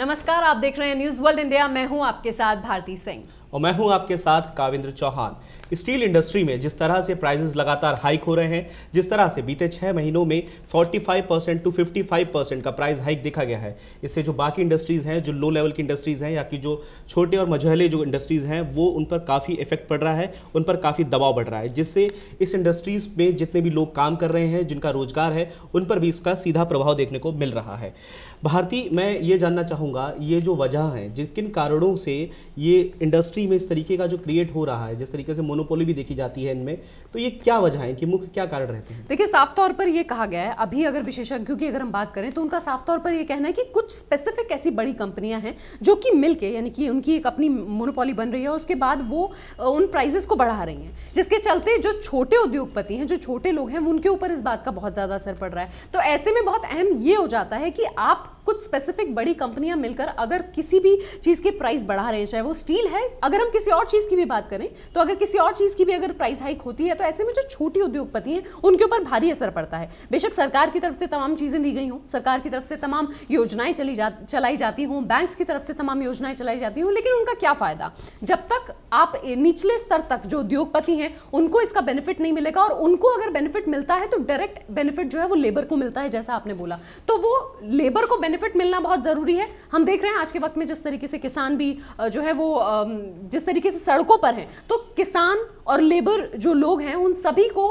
नमस्कार आप देख रहे हैं न्यूज वर्ल्ड इंडिया मैं हूं आपके साथ भारती सिंह और मैं हूं आपके साथ काविंद्र चौहान स्टील इंडस्ट्री में जिस तरह से प्राइजेस लगातार हाइक हो रहे हैं जिस तरह से बीते छः महीनों में 45 परसेंट टू 55 परसेंट का प्राइस हाइक देखा गया है इससे जो बाकी इंडस्ट्रीज़ हैं जो लो लेवल की इंडस्ट्रीज़ हैं या कि जो छोटे और मझहले जो इंडस्ट्रीज़ हैं वो उन पर काफ़ी इफेक्ट पड़ रहा है उन पर काफ़ी दबाव बढ़ रहा है जिससे इस इंडस्ट्रीज़ में जितने भी लोग काम कर रहे हैं जिनका रोजगार है उन पर भी इसका सीधा प्रभाव देखने को मिल रहा है भारती मैं ये जानना चाहूँगा ये जो वजह हैं जिन किन कारणों से ये इंडस्ट्री इंडस्ट्री में इस तरीके का जो क्रिएट हो रहा है जिस तरीके से मोनोपोली भी देखी जाती है इनमें तो ये क्या वजह है कि मुख्य क्या कारण रहते हैं देखिए साफ तौर पर यह कहा गया है अभी अगर विशेषज्ञों की अगर हम बात करें तो उनका साफ तौर पर यह कहना है कि कुछ स्पेसिफिक ऐसी बड़ी कंपनियां हैं जो कि मिलकर यानी कि उनकी एक अपनी मोनोपोली बन रही है उसके बाद वो उन प्राइजेस को बढ़ा रही हैं जिसके चलते जो छोटे उद्योगपति हैं जो छोटे लोग हैं उनके ऊपर इस बात का बहुत ज़्यादा असर पड़ रहा है तो ऐसे में बहुत अहम ये हो जाता है कि आप कुछ स्पेसिफिक बड़ी कंपनियां मिलकर अगर किसी भी चीज़ के प्राइस बढ़ा रहे हैं चाहे वो स्टील है अगर हम किसी और चीज़ की भी बात करें तो अगर किसी और चीज़ की भी अगर प्राइस हाइक होती है तो ऐसे में जो छोटी उद्योगपति हैं उनके ऊपर भारी असर पड़ता है बेशक सरकार की तरफ से तमाम चीज़ें दी गई हों सरकार की तरफ से तमाम योजनाएं चली जा चलाई जाती हों बैंक्स की तरफ से तमाम योजनाएं चलाई जाती हों लेकिन उनका क्या फ़ायदा जब तक आप निचले स्तर तक जो उद्योगपति हैं उनको इसका बेनिफिट नहीं मिलेगा और उनको अगर बेनिफिट मिलता है तो डायरेक्ट बेनिफिट जो है वो लेबर को मिलता है जैसा आपने बोला तो वो लेबर को बेनिफिट मिलना बहुत ज़रूरी है हम देख रहे हैं आज के वक्त में जिस तरीके से किसान भी जो है वो जिस तरीके से सड़कों पर हैं तो किसान और लेबर जो लोग हैं उन सभी को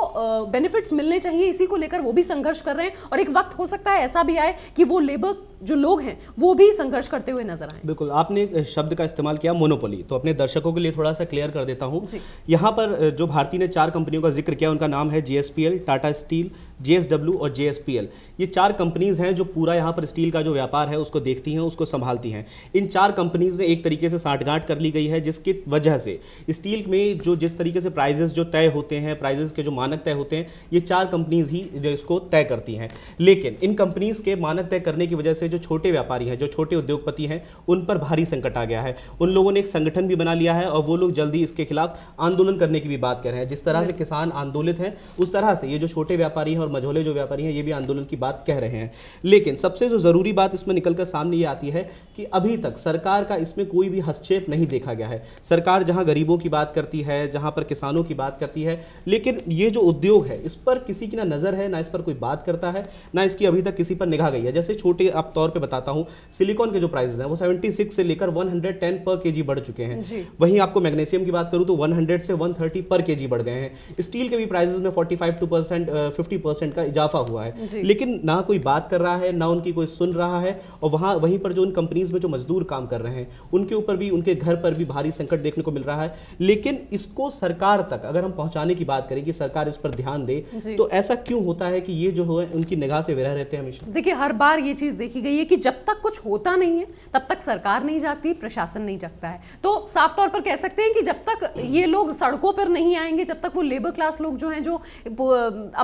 बेनिफिट्स मिलने चाहिए इसी को लेकर वो भी संघर्ष कर रहे हैं और एक वक्त हो सकता है ऐसा भी आए कि वो लेबर जो लोग हैं वो भी संघर्ष करते हुए नजर आए बिल्कुल आपने शब्द का इस्तेमाल किया मोनोपोली तो अपने दर्शकों के लिए थोड़ा सा क्लियर कर देता हूँ यहाँ पर जो भारती ने चार कंपनियों का जिक्र किया उनका नाम है जीएसपीएल टाटा स्टील जेएसडब्ल्यू और जेएसपीएल ये चार कंपनीज हैं जो पूरा यहाँ पर स्टील का जो व्यापार है उसको देखती हैं उसको संभालती हैं इन चार कंपनीज ने एक तरीके से साठगांठ कर ली गई है जिसकी वजह से स्टील में जो जिस तरीके से प्राइजेस जो तय होते हैं प्राइजेस के जो मानक तय होते हैं ये चार कंपनीज ही इसको तय करती हैं लेकिन इन कंपनीज के मानक तय करने की वजह से से जो छोटे व्यापारी हैं जो छोटे उद्योगपति हैं उन पर भारी संकट आ गया है उन लोगों ने एक संगठन भी बना लिया है और वो लोग जल्दी इसके खिलाफ आंदोलन करने की भी बात कर रहे हैं जिस तरह से किसान आंदोलित हैं उस तरह से ये जो छोटे व्यापारी हैं और मझोले जो व्यापारी हैं ये भी आंदोलन की बात कह रहे हैं लेकिन सबसे जो ज़रूरी बात इसमें निकल कर सामने ये आती है कि अभी तक सरकार का इसमें कोई भी हस्तक्षेप नहीं देखा गया है सरकार जहाँ गरीबों की बात करती है जहाँ पर किसानों की बात करती है लेकिन ये जो उद्योग है इस पर किसी की ना नज़र है ना इस पर कोई बात करता है ना इसकी अभी तक किसी पर निगाह गई है जैसे छोटे अब तो तौर पे बताता हूँ सिलिकॉन के जो प्राइसेस हैं वो 76 से लेकर 110 पर केजी बढ़ चुके हैं वहीं आपको मैग्नीशियम की बात करूँ तो 100 से 130 पर केजी बढ़ गए हैं स्टील के भी प्राइसेस में 45 टू परसेंट फिफ्टी परसेंट का इजाफा हुआ है लेकिन ना कोई बात कर रहा है ना उनकी कोई सुन रहा है और वहाँ वहीं पर जो उन कंपनीज में जो मजदूर काम कर रहे हैं उनके ऊपर भी उनके घर पर भी भारी संकट देखने को मिल रहा है लेकिन इसको सरकार तक अगर हम पहुँचाने की बात करें कि सरकार इस पर ध्यान दे तो ऐसा क्यों होता है कि ये जो है उनकी निगाह से विरह रहते हैं हमेशा देखिए हर बार ये चीज़ देखी गई है कि जब तक कुछ होता नहीं है तब तक सरकार नहीं जाती प्रशासन नहीं जगता है तो साफ तौर पर कह सकते हैं कि जब तक ये लोग सड़कों पर नहीं आएंगे जब तक वो लेबर क्लास लोग जो हैं जो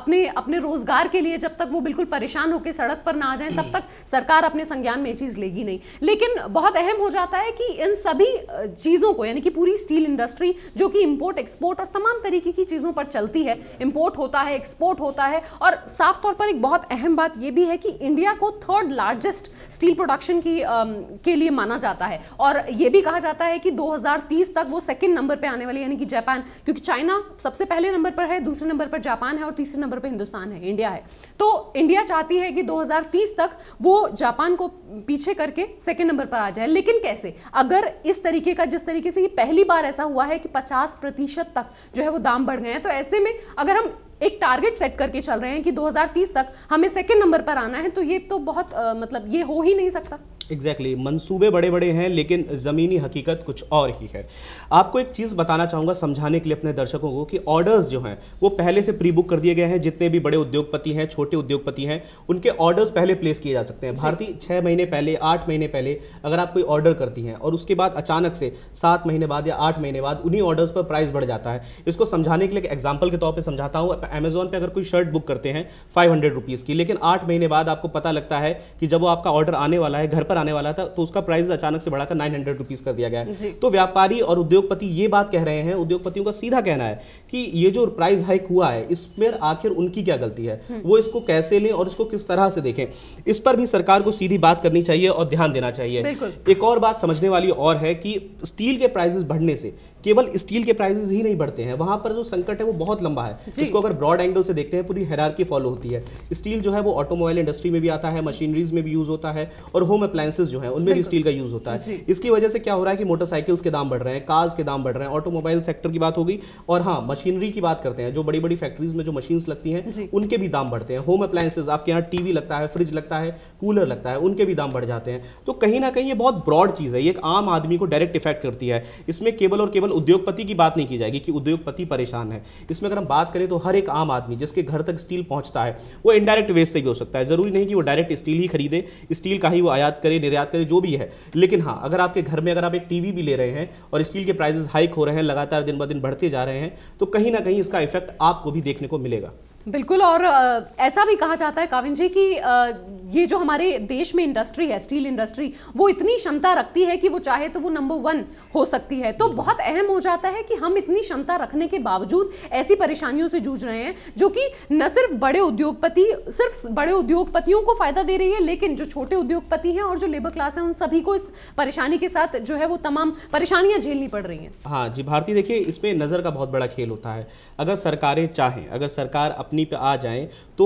अपने अपने रोजगार के लिए जब तक वो बिल्कुल परेशान होकर सड़क पर ना आ जाए तब तक सरकार अपने संज्ञान में चीज़ लेगी नहीं लेकिन बहुत अहम हो जाता है कि इन सभी चीज़ों को यानी कि पूरी स्टील इंडस्ट्री जो कि इम्पोर्ट एक्सपोर्ट और तमाम तरीके की चीज़ों पर चलती है इम्पोर्ट होता है एक्सपोर्ट होता है और साफ तौर पर एक बहुत अहम बात यह भी है कि इंडिया को third largest largest steel production की um, के लिए माना जाता है और ये भी कहा जाता है कि 2030 तक वो सेकंड नंबर पे आने वाली यानी कि जापान क्योंकि चाइना सबसे पहले नंबर पर है दूसरे नंबर पर जापान है और तीसरे नंबर पर हिंदुस्तान है इंडिया है तो इंडिया चाहती है कि दो तक वो जापान को पीछे करके सेकेंड नंबर पर आ जाए लेकिन कैसे अगर इस तरीके का जिस तरीके से ये पहली बार ऐसा हुआ है कि पचास तक जो है वो दाम बढ़ गए हैं तो ऐसे में अगर हम एक टारगेट सेट करके चल रहे हैं कि 2030 तक हमें सेकेंड नंबर पर आना है तो ये तो बहुत आ, मतलब ये हो ही नहीं सकता एग्जैक्टली exactly. मंसूबे बड़े बड़े हैं लेकिन ज़मीनी हकीकत कुछ और ही है आपको एक चीज़ बताना चाहूँगा समझाने के लिए अपने दर्शकों को कि ऑर्डर्स जो हैं वो पहले से प्री बुक कर दिए गए हैं जितने भी बड़े उद्योगपति हैं छोटे उद्योगपति हैं उनके ऑर्डर्स पहले प्लेस किए जा सकते हैं भारतीय छः महीने पहले आठ महीने पहले अगर आप कोई ऑर्डर करती हैं और उसके बाद अचानक से सात महीने बाद या आठ महीने बाद उन्हीं ऑर्डर्स पर प्राइस बढ़ जाता है इसको समझाने के लिए एक एग्जाम्पल के तौर पर समझाता हूँ अमेजोन पर अगर कोई शर्ट बुक करते हैं फाइव हंड्रेड की लेकिन आठ महीने बाद आपको पता लगता है कि जब वो आपका ऑर्डर आने वाला है घर पर पर आने वाला था तो उसका प्राइस अचानक से बढ़ाकर नाइन हंड्रेड रुपीज कर दिया गया तो व्यापारी और उद्योगपति ये बात कह रहे हैं उद्योगपतियों का सीधा कहना है कि ये जो प्राइस हाइक हुआ है इसमें आखिर उनकी क्या गलती है हम्म। वो इसको कैसे लें और इसको किस तरह से देखें इस पर भी सरकार को सीधी बात करनी चाहिए और ध्यान देना चाहिए एक और बात समझने वाली और है कि स्टील के प्राइजेस बढ़ने से केवल स्टील के प्राइसेस ही नहीं बढ़ते हैं वहां पर जो संकट है वो बहुत लंबा है इसको अगर ब्रॉड एंगल से देखते हैं पूरी हेरारकी फॉलो होती है स्टील जो है वो ऑटोमोबाइल इंडस्ट्री में भी आता है मशीनरीज में भी यूज होता है और होम अप्लायंसेज जो है उनमें भी स्टील का यूज होता है इसकी वजह से क्या हो रहा है कि मोटरसाइकिल्स के दाम बढ़ रहे हैं कार्स के दाम बढ़ रहे हैं ऑटोमोबाइल सेक्टर की बात होगी और हाँ मशीनरी की बात करते हैं जो बड़ी बड़ी फैक्ट्रीज में जो मशीन लगती है उनके भी दाम बढ़ते हैं होम अप्लायंसेज आपके यहाँ टीवी लगता है फ्रिज लगता है कूलर लगता है उनके भी दाम बढ़ जाते हैं तो कहीं ना कहीं ये बहुत ब्रॉड चीज़ है ये एक आम आदमी को डायरेक्ट इफेक्ट करती है इसमें केवल और केवल उद्योगपति की बात नहीं की जाएगी कि उद्योगपति परेशान है इसमें अगर हम बात करें तो हर एक आम आदमी जिसके घर तक स्टील पहुंचता है वो इनडायरेक्ट वेस्ट से भी हो सकता है ज़रूरी नहीं कि वो डायरेक्ट स्टील ही खरीदे स्टील का ही वो आयात करे निर्यात करे जो भी है लेकिन हाँ अगर आपके घर में अगर आप एक टीवी भी ले रहे हैं और स्टील के प्राइजेस हाइक हो रहे हैं लगातार दिन ब दिन बढ़ते जा रहे हैं तो कहीं ना कहीं इसका इफेक्ट आपको भी देखने को मिलेगा बिल्कुल और ऐसा भी कहा जाता है काविन जी कि ये जो हमारे देश में इंडस्ट्री है स्टील इंडस्ट्री वो इतनी क्षमता रखती है कि वो चाहे तो वो नंबर वन हो सकती है तो बहुत अहम हो जाता है कि हम इतनी क्षमता रखने के बावजूद ऐसी परेशानियों से जूझ रहे हैं जो कि न सिर्फ बड़े उद्योगपति सिर्फ बड़े उद्योगपतियों को फ़ायदा दे रही है लेकिन जो छोटे उद्योगपति हैं और जो लेबर क्लास है उन सभी को इस परेशानी के साथ जो है वो तमाम परेशानियाँ झेलनी पड़ रही हैं हाँ जी भारती देखिए इसमें नज़र का बहुत बड़ा खेल होता है अगर सरकारें चाहें अगर सरकार अपनी पे आ जाएं तो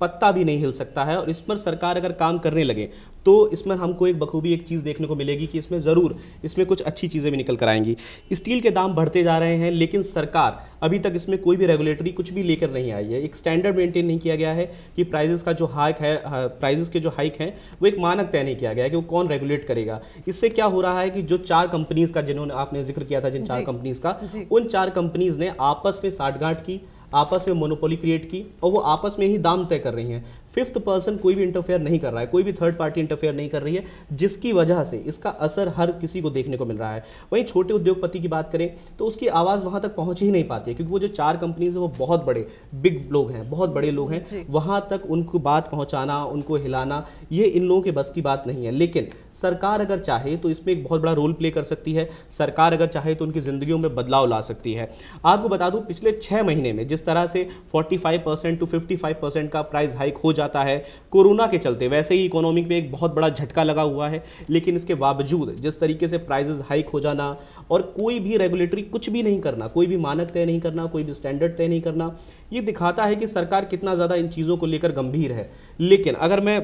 पत्ता भी नहीं हिल सकता है और इस पर सरकार अगर काम करने लगे तो इसमें हमको एक बखूबी एक चीज़ देखने को मिलेगी कि इसमें ज़रूर इसमें कुछ अच्छी चीज़ें भी निकल कर आएंगी स्टील के दाम बढ़ते जा रहे हैं लेकिन सरकार अभी तक इसमें कोई भी रेगुलेटरी कुछ भी लेकर नहीं आई है एक स्टैंडर्ड मेंटेन नहीं किया गया है कि प्राइजेस का जो हाइक है हाँ, प्राइजेस के जो हाइक हैं वो एक मानक तय नहीं किया गया है कि वो कौन रेगुलेट करेगा इससे क्या हो रहा है कि जो चार कंपनीज़ का जिन्होंने आपने जिक्र किया था जिन चार कंपनीज़ का उन चार कंपनीज़ ने आपस में साठगांठ की आपस में मोनोपोली क्रिएट की और वो आपस में ही दाम तय कर रही हैं फिफ्थ पर्सन कोई भी इंटरफेयर नहीं कर रहा है कोई भी थर्ड पार्टी इंटरफेयर नहीं कर रही है जिसकी वजह से इसका असर हर किसी को देखने को मिल रहा है वहीं छोटे उद्योगपति की बात करें तो उसकी आवाज़ वहाँ तक पहुँच ही नहीं पाती है क्योंकि वो जो चार कंपनीज हैं वो बहुत बड़े बिग लोग हैं बहुत बड़े लोग हैं वहाँ तक उनको बात पहुँचाना उनको हिलाना ये इन लोगों के बस की बात नहीं है लेकिन सरकार अगर चाहे तो इसमें एक बहुत बड़ा रोल प्ले कर सकती है सरकार अगर चाहे तो उनकी ज़िंदगियों में बदलाव ला सकती है आपको बता दूँ पिछले छः महीने में जिस तरह से 45 परसेंट टू 55 परसेंट का प्राइस हाइक हो जाता है कोरोना के चलते वैसे ही इकोनॉमिक में एक बहुत बड़ा झटका लगा हुआ है लेकिन इसके बावजूद जिस तरीके से प्राइजेज हाइक हो जाना और कोई भी रेगुलेटरी कुछ भी नहीं करना कोई भी मानक तय नहीं करना कोई भी स्टैंडर्ड तय नहीं करना ये दिखाता है कि सरकार कितना ज़्यादा इन चीज़ों को लेकर गंभीर है लेकिन अगर मैं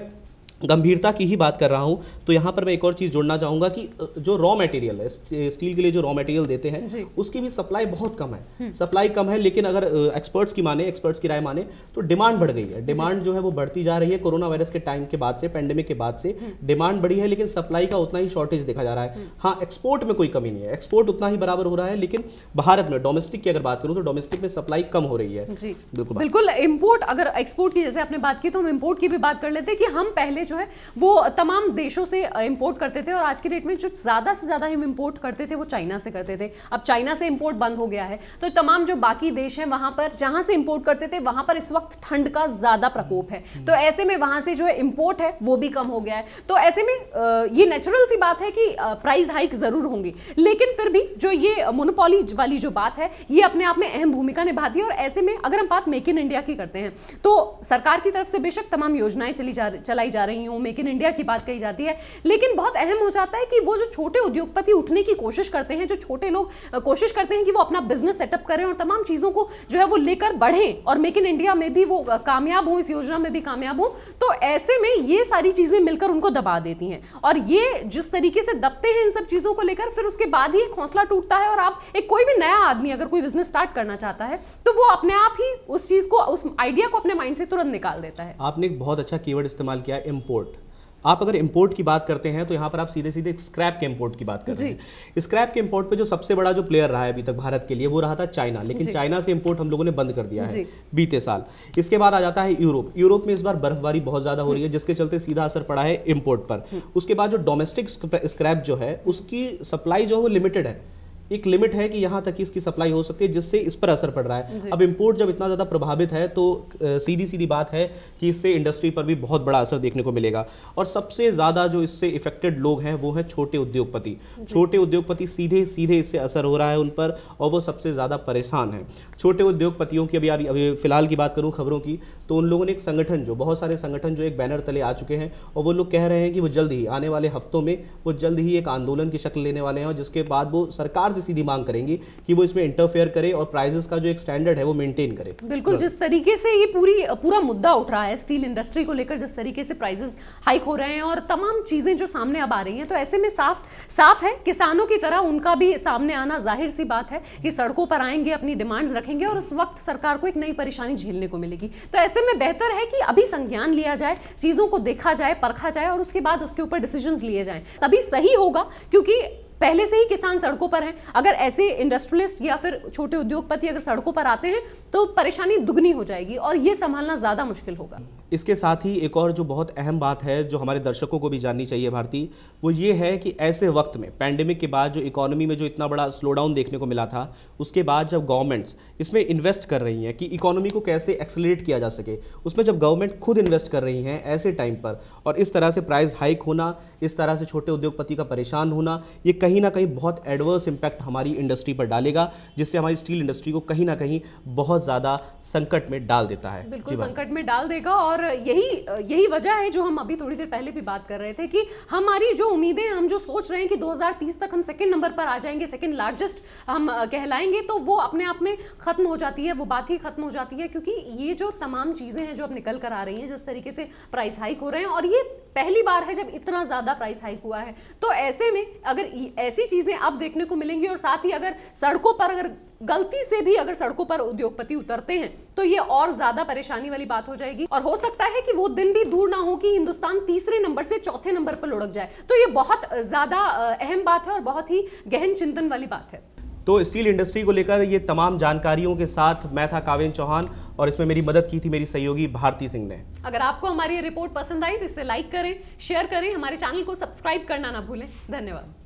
गंभीरता की ही बात कर रहा हूँ तो यहाँ पर मैं एक और चीज़ जोड़ना चाहूँगा कि जो रॉ मटेरियल है स्टील के लिए जो रॉ मटेरियल देते हैं उसकी भी सप्लाई बहुत कम है सप्लाई हम्म। कम है लेकिन अगर एक्सपर्ट्स की माने एक्सपर्ट्स की राय माने तो डिमांड बढ़ गई है डिमांड जो है वो बढ़ती जा रही है कोरोना वायरस के टाइम के बाद से पैंडेमिक के बाद से डिमांड हम्म। बढ़ी है लेकिन सप्लाई का उतना ही शॉर्टेज देखा जा रहा है हम्म। हाँ एक्सपोर्ट में कोई कमी नहीं है एक्सपोर्ट उतना ही बराबर हो रहा है लेकिन भारत में डोमेस्टिक की अगर बात करूँ तो डोमेस्टिक में सप्लाई कम हो रही है बिल्कुल बिल्कुल इम्पोर्ट अगर एक्सपोर्ट की जैसे आपने बात की तो हम इम्पोर्ट की भी बात कर लेते हैं कि हम पहले जो है वो तमाम देशों से इम्पोर्ट करते थे और आज के डेट में जो ज़्यादा से ज़्यादा हम इम्पोर्ट करते थे वो चाइना से करते थे अब चाइना से इम्पोर्ट बंद हो गया है तो तमाम जो बाकी देश हैं वहाँ पर जहाँ से इम्पोर्ट करते थे वहाँ पर इस वक्त ठंड का ज़्यादा प्रकोप है हम्म। तो ऐसे में वहाँ से जो है इम्पोर्ट है वो भी कम हो गया है तो ऐसे में ये नेचुरल सी बात है कि प्राइस हाइक ज़रूर होंगी लेकिन फिर भी जो ये मोनोपोली वाली जो बात है ये अपने आप में अहम भूमिका निभाती है और ऐसे में अगर हम बात मेक इन इंडिया की करते हैं तो सरकार की तरफ से बेशक तमाम योजनाएं चली जा चलाई जा रही रही हूँ मेक इन इंडिया की बात कही जाती है लेकिन बहुत अहम हो जाता है कि वो जो छोटे उद्योगपति उठने की कोशिश करते हैं जो छोटे लोग कोशिश करते हैं कि वो अपना बिजनेस सेटअप करें और तमाम चीज़ों को जो है वो लेकर बढ़ें और मेक इन इंडिया में भी वो कामयाब हों इस योजना में भी कामयाब हों तो ऐसे में ये सारी चीज़ें मिलकर उनको दबा देती हैं और ये जिस तरीके से दबते हैं इन सब चीज़ों को लेकर फिर उसके बाद ही एक हौसला टूटता है और आप एक कोई भी नया आदमी अगर कोई बिजनेस स्टार्ट करना चाहता है तो वो अपने आप ही उस चीज़ को उस आइडिया को अपने माइंड से तुरंत निकाल देता है आपने एक बहुत अच्छा कीवर्ड इस्तेमाल किया इम्पोर्ट इम्पोर्ट आप अगर इम्पोर्ट की बात करते हैं तो यहाँ पर आप सीधे सीधे स्क्रैप के इम्पोर्ट की बात कर रहे हैं स्क्रैप के इम्पोर्ट पे जो सबसे बड़ा जो प्लेयर रहा है अभी तक भारत के लिए वो रहा था चाइना लेकिन चाइना से इम्पोर्ट हम लोगों ने बंद कर दिया है बीते साल इसके बाद आ जाता है यूरोप यूरोप में इस बार बर्फबारी बहुत ज़्यादा हो रही है हम्म। जिसके चलते सीधा असर पड़ा है इम्पोर्ट पर हम्म। उसके बाद जो डोमेस्टिक स्क्रैप जो है उसकी सप्लाई जो है वो लिमिटेड है एक लिमिट है कि यहाँ तक ही इसकी सप्लाई हो सकती है जिससे इस पर असर पड़ रहा है अब इम्पोर्ट जब इतना ज़्यादा प्रभावित है तो सीधी सीधी बात है कि इससे इंडस्ट्री पर भी बहुत बड़ा असर देखने को मिलेगा और सबसे ज़्यादा जो इससे इफेक्टेड लोग हैं वो हैं छोटे उद्योगपति छोटे उद्योगपति सीधे सीधे इससे असर हो रहा है उन पर और वो सबसे ज़्यादा परेशान है छोटे उद्योगपतियों की अभी अभी फिलहाल की बात करूँ खबरों की तो उन लोगों ने एक संगठन जो बहुत सारे संगठन जो एक बैनर तले आ चुके हैं और वो लोग कह रहे हैं कि वो जल्द ही आने वाले हफ्तों में वो जल्द ही एक आंदोलन की शक्ल लेने वाले हैं और जिसके बाद वो सरकार से से सीधी मांग करेंगी कि वो इसमें इंटरफेयर करे और प्राइजेस का जो एक स्टैंडर्ड है वो मेंटेन करे बिल्कुल जिस तरीके से ये पूरी पूरा मुद्दा उठ रहा है स्टील इंडस्ट्री को लेकर जिस तरीके से प्राइजेस हाइक हो रहे हैं और तमाम चीज़ें जो सामने अब आ रही है तो ऐसे में साफ साफ है किसानों की तरह उनका भी सामने आना जाहिर सी बात है कि सड़कों पर आएंगे अपनी डिमांड्स रखेंगे और उस वक्त सरकार को एक नई परेशानी झेलने को मिलेगी तो ऐसे में बेहतर है कि अभी संज्ञान लिया जाए चीज़ों को देखा जाए परखा जाए और उसके बाद उसके ऊपर डिसीजन लिए जाए तभी सही होगा क्योंकि पहले से ही किसान सड़कों पर हैं अगर ऐसे इंडस्ट्रियलिस्ट या फिर छोटे उद्योगपति अगर सड़कों पर आते हैं तो परेशानी दुगनी हो जाएगी और ये संभालना ज़्यादा मुश्किल होगा इसके साथ ही एक और जो बहुत अहम बात है जो हमारे दर्शकों को भी जाननी चाहिए भारती वो ये है कि ऐसे वक्त में पैंडेमिक के बाद जो इकोनॉमी में जो इतना बड़ा स्लो डाउन देखने को मिला था उसके बाद जब गवर्नमेंट्स इसमें इन्वेस्ट कर रही हैं कि इकोनॉमी को कैसे एक्सेलरेट किया जा सके उसमें जब गवर्नमेंट खुद इन्वेस्ट कर रही हैं ऐसे टाइम पर और इस तरह से प्राइस हाइक होना इस तरह से छोटे उद्योगपति का परेशान होना ये कहीं ना कहीं बहुत एडवर्स इम्पैक्ट हमारी इंडस्ट्री पर डालेगा जिससे हमारी स्टील इंडस्ट्री को कहीं ना कहीं बहुत ज़्यादा संकट में डाल देता है बिल्कुल संकट में डाल देगा और और यही यही वजह है जो हम अभी थोड़ी देर पहले भी बात कर रहे थे कि हमारी जो उम्मीदें हम जो सोच रहे हैं कि 2030 तक हम सेकंड नंबर पर आ जाएंगे सेकंड लार्जेस्ट हम कहलाएंगे तो वो अपने आप में ख़त्म हो जाती है वो बात ही ख़त्म हो जाती है क्योंकि ये जो तमाम चीज़ें हैं जो अब निकल कर आ रही हैं जिस तरीके से प्राइस हाइक हो रहे हैं और ये पहली बार है जब इतना ज़्यादा प्राइस हाइक हुआ है तो ऐसे में अगर ऐसी चीज़ें अब देखने को मिलेंगी और साथ ही अगर सड़कों पर अगर गलती से भी अगर सड़कों पर उद्योगपति उतरते हैं तो ये और ज्यादा परेशानी वाली बात हो जाएगी और हो सकता है कि वो दिन भी दूर ना हो कि हिंदुस्तान तीसरे नंबर से चौथे नंबर पर लुढ़क जाए तो ये बहुत ज्यादा अहम बात है और बहुत ही गहन चिंतन वाली बात है तो स्टील इंडस्ट्री को लेकर ये तमाम जानकारियों के साथ मैं था कावेन चौहान और इसमें मेरी मदद की थी मेरी सहयोगी भारती सिंह ने अगर आपको हमारी रिपोर्ट पसंद आई तो इसे लाइक करें शेयर करें हमारे चैनल को सब्सक्राइब करना ना भूलें धन्यवाद